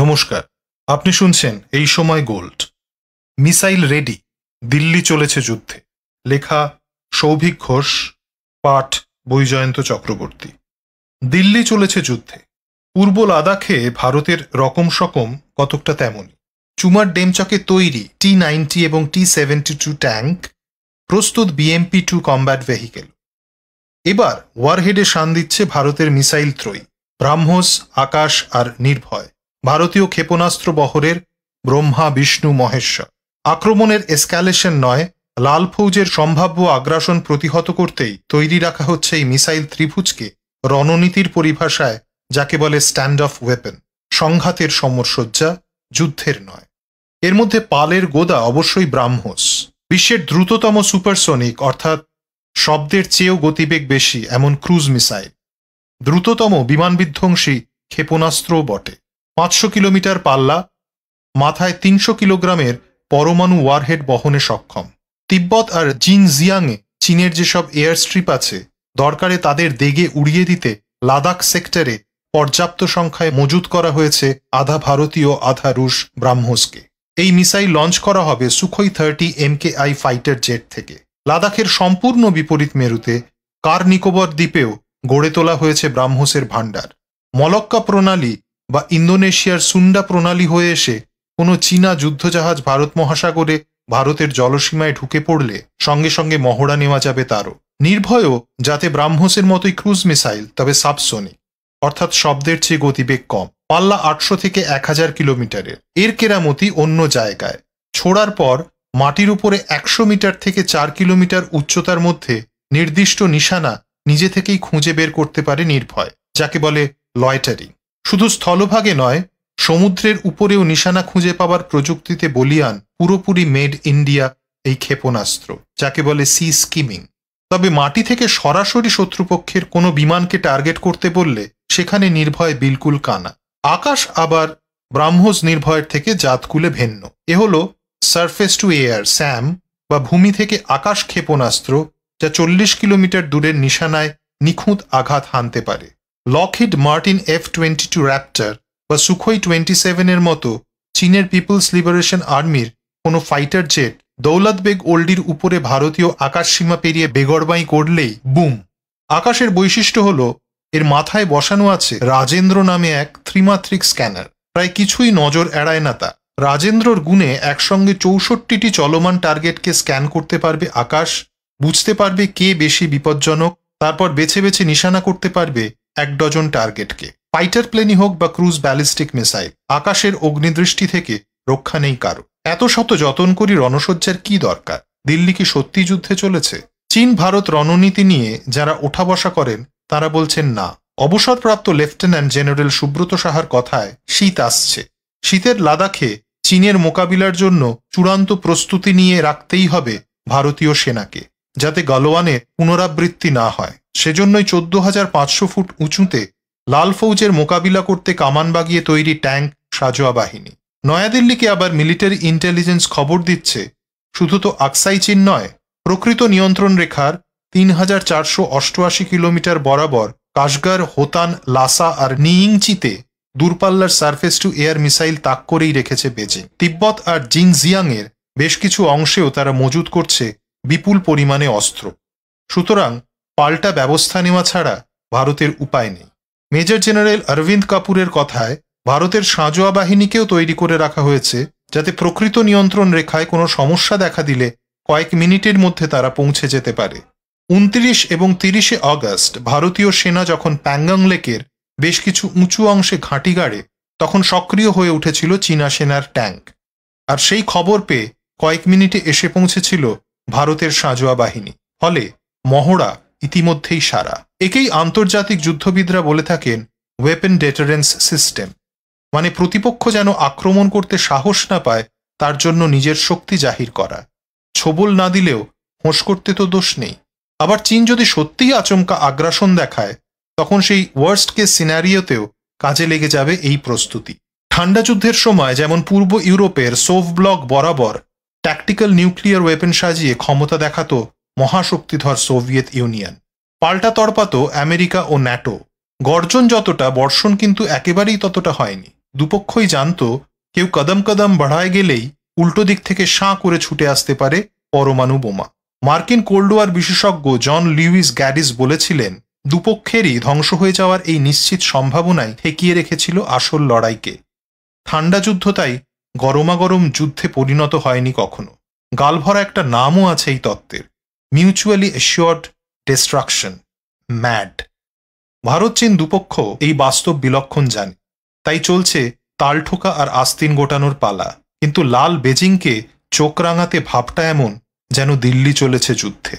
নমস্কার আপনি শুনছেন এই সময় গোল্ড মিসাইল রেডি দিল্লি চলেছে যুদ্ধে লেখা সৌভিক ঘোষ পাঠ বৈজয়ন্ত চক্রবর্তী দিল্লি চলেছে যুদ্ধে পূর্ব লাদাখে ভারতের রকম সকম কতকটা তেমনই চুমার ডেমচকে তৈরি টি নাইনটি এবং টি সেভেন্টি টু ট্যাঙ্ক প্রস্তুত বিএমপি টু কম্ব্যাট ভেহিকেল এবার ওয়ারহেডে শান দিচ্ছে ভারতের মিসাইল ত্রয়ী ব্রাহ্মস আকাশ আর নির্ভয় ভারতীয় ক্ষেপণাস্ত্র বহরের ব্রহ্মা বিষ্ণু মহেশ্বর আক্রমণের এসক্যালেশন নয় লাল ফৌজের সম্ভাব্য আগ্রাসন প্রতিহত করতেই তৈরি রাখা হচ্ছে এই মিসাইল ত্রিভুজকে রণনীতির পরিভাষায় যাকে বলে স্ট্যান্ড অফ ওয়েপেন সংঘাতের সমরসজ্জা যুদ্ধের নয় এর মধ্যে পালের গোদা অবশ্যই ব্রাহ্মোস বিশ্বের দ্রুততম সুপারসনিক অর্থাৎ শব্দের চেয়েও গতিবেগ বেশি এমন ক্রুজ মিসাইল দ্রুততম বিমান বিধ্বংসী ক্ষেপণাস্ত্রও বটে পাঁচশো কিলোমিটার পাল্লা মাথায় তিনশো কিলোগ্রামের পরমাণু ওয়ারহেড বহনে সক্ষম তিব্বত আর জিন জিয়াংয়ে চীনের যেসব এয়ার স্ট্রিপ আছে দরকারে তাদের দেগে উড়িয়ে দিতে লাদাখ সেক্টরে পর্যাপ্ত সংখ্যায় মজুত করা হয়েছে আধা ভারতীয় আধা রুশ ব্রাহ্মসকে এই মিসাইল লঞ্চ করা হবে Sukhoi thirty MK I fighter jet থেকে লাদাখের সম্পূর্ণ বিপরীত মেরুতে কার নিকোবর দ্বীপেও গড়ে তোলা হয়েছে ব্রাহ্মসের ভাণ্ডার মলক্কা প্রণালী বা ইন্দোনেশিয়ার সুন্ডা প্রণালী হয়ে এসে কোনো চীনা যুদ্ধজাহাজ ভারত মহাসাগরে ভারতের জলসীমায় ঢুকে পড়লে সঙ্গে সঙ্গে মহড়া নেওয়া যাবে তারও নির্ভয়ও যাতে ব্রাহ্মসের মতোই ক্রুজ মিসাইল তবে সাবসনিক অর্থাৎ শব্দের চেয়ে গতিবেগ কম পাল্লা আটশো থেকে এক হাজার কিলোমিটারের এর কেরামতি অন্য জায়গায় ছোড়ার পর মাটির উপরে একশো মিটার থেকে চার কিলোমিটার উচ্চতার মধ্যে নির্দিষ্ট নিশানা নিজে থেকেই খুঁজে বের করতে পারে নির্ভয় যাকে বলে লয়টারিং শুধু স্থলভাগে নয় সমুদ্রের উপরেও নিশানা খুঁজে পাওয়ার প্রযুক্তিতে বলিয়ান পুরোপুরি মেড ইন্ডিয়া এই ক্ষেপণাস্ত্র যাকে বলে সি স্কিমিং তবে মাটি থেকে সরাসরি শত্রুপক্ষের কোনো বিমানকে টার্গেট করতে বললে সেখানে নির্ভয় বিলকুল কানা আকাশ আবার ব্রাহ্মজ নির্ভয়ের থেকে জাতকুলে ভিন্ন এ হল সারফেস টু এয়ার স্যাম বা ভূমি থেকে আকাশ ক্ষেপণাস্ত্র যা চল্লিশ কিলোমিটার দূরের নিশানায় নিখুঁত আঘাত হানতে পারে Lockheed Martin F twenty two Raptor বা সুখই টোয়েন্টি সেভেনের মতো চীনের পিপলস লিবারেশন আর্মির কোনো ফাইটার জেট দৌলত বেগ ওল্ডির উপরে ভারতীয় আকাশসীমা পেরিয়ে বেগরবাই করলেই বুম আকাশের বৈশিষ্ট্য হল এর মাথায় বসানো আছে রাজেন্দ্র নামে এক ত্রিমাত্রিক স্ক্যানার প্রায় কিছুই নজর এড়ায় না তা রাজেন্দ্রর গুণে একসঙ্গে চৌষট্টিটি চলমান টার্গেটকে স্ক্যান করতে পারবে আকাশ বুঝতে পারবে কে বেশি বিপজ্জনক তারপর বেছে বেছে নিশানা করতে পারবে এক ডজন টার্গেটকে ফাইটার প্লেনই হোক বা ক্রুজ ব্যালিস্টিক মিসাইল আকাশের অগ্নিদৃষ্টি থেকে রক্ষা নেই কারো এত শত যতন করি রণসজ্জার কি দরকার দিল্লি কি সত্যি যুদ্ধে চলেছে চীন ভারত রণনীতি নিয়ে যারা ওঠা বসা করেন তারা বলছেন না অবসরপ্রাপ্ত লেফটেন্যান্ট জেনারেল সুব্রত সাহার কথায় শীত আসছে শীতের লাদাখে চীনের মোকাবিলার জন্য চূড়ান্ত প্রস্তুতি নিয়ে রাখতেই হবে ভারতীয় সেনাকে যাতে গালোয়ানে পুনরাবৃত্তি না হয় সেজন্যই চোদ্দ হাজার পাঁচশো ফুট উঁচুতে লাল ফৌজের মোকাবিলা করতে কামান বাগিয়ে তৈরি ট্যাঙ্ক সাজোয়া বাহিনী নয়াদিল্লিকে আবার মিলিটারি ইন্টেলিজেন্স খবর দিচ্ছে শুধু তো আকসাই চীন নয় প্রকৃত নিয়ন্ত্রণ রেখার তিন হাজার চারশো অষ্টআশি কিলোমিটার বরাবর কাশগার হোতান লাসা আর নিইংচিতে দূরপাল্লার সার্ফেস টু এয়ার মিসাইল তাক করেই রেখেছে বেজিং তিব্বত আর এর বেশ কিছু অংশেও তারা মজুদ করছে বিপুল পরিমাণে অস্ত্র সুতরাং পাল্টা ব্যবস্থা নেওয়া ছাড়া ভারতের উপায় নেই মেজর জেনারেল অরবিন্দ কাপুরের কথায় ভারতের সাঁজোয়া বাহিনীকেও তৈরি করে রাখা হয়েছে যাতে প্রকৃত নিয়ন্ত্রণ রেখায় কোনো সমস্যা দেখা দিলে কয়েক মিনিটের মধ্যে তারা পৌঁছে যেতে পারে উনত্রিশ এবং তিরিশে অগস্ট ভারতীয় সেনা যখন প্যাঙ্গং লেকের বেশ কিছু উঁচু অংশে ঘাঁটি গাড়ে তখন সক্রিয় হয়ে উঠেছিল চীনা সেনার ট্যাঙ্ক আর সেই খবর পেয়ে কয়েক মিনিটে এসে পৌঁছেছিল ভারতের সাঁজোয়া বাহিনী ফলে মহড়া ইতিমধ্যেই সারা একেই আন্তর্জাতিক যুদ্ধবিদরা বলে থাকেন ওয়েপেন ডেটারেন্স সিস্টেম মানে প্রতিপক্ষ যেন আক্রমণ করতে সাহস না পায় তার জন্য নিজের শক্তি জাহির করা ছবল না দিলেও হোঁস করতে তো দোষ নেই আবার চীন যদি সত্যিই আচমকা আগ্রাসন দেখায় তখন সেই ওয়ার্স্ট কেস সিনারিওতেও কাজে লেগে যাবে এই প্রস্তুতি ঠান্ডা যুদ্ধের সময় যেমন পূর্ব ইউরোপের সোভ ব্লক বরাবর ট্যাকটিক্যাল নিউক্লিয়ার ওয়েপেন সাজিয়ে ক্ষমতা দেখাত মহাশক্তিধর সোভিয়েত ইউনিয়ন পাল্টা তরপাত আমেরিকা ও ন্যাটো গর্জন যতটা বর্ষণ কিন্তু একেবারেই ততটা হয়নি দুপক্ষই জানত কেউ কদম কদম বাড়ায় গেলেই উল্টো দিক থেকে সাঁ করে ছুটে আসতে পারে পরমাণু বোমা মার্কিন কোল্ড ওয়ার বিশেষজ্ঞ জন লিউইস গ্যারিস বলেছিলেন দুপক্ষেরই ধ্বংস হয়ে যাওয়ার এই নিশ্চিত সম্ভাবনাই ঠেকিয়ে রেখেছিল আসল লড়াইকে ঠান্ডা যুদ্ধ তাই গরমাগরম যুদ্ধে পরিণত হয়নি কখনো গালভরা একটা নামও আছে এই তত্ত্বের মিউচুয়ালি এশিওর্ড ডিস্ট্রাকশন ম্যাড ভারত চীন দুপক্ষ এই বাস্তব বিলক্ষণ জানে তাই চলছে তালঠোকা আর আস্তিন গোটানোর পালা কিন্তু লাল বেজিংকে চোখ রাঙাতে ভাবটা এমন যেন দিল্লি চলেছে যুদ্ধে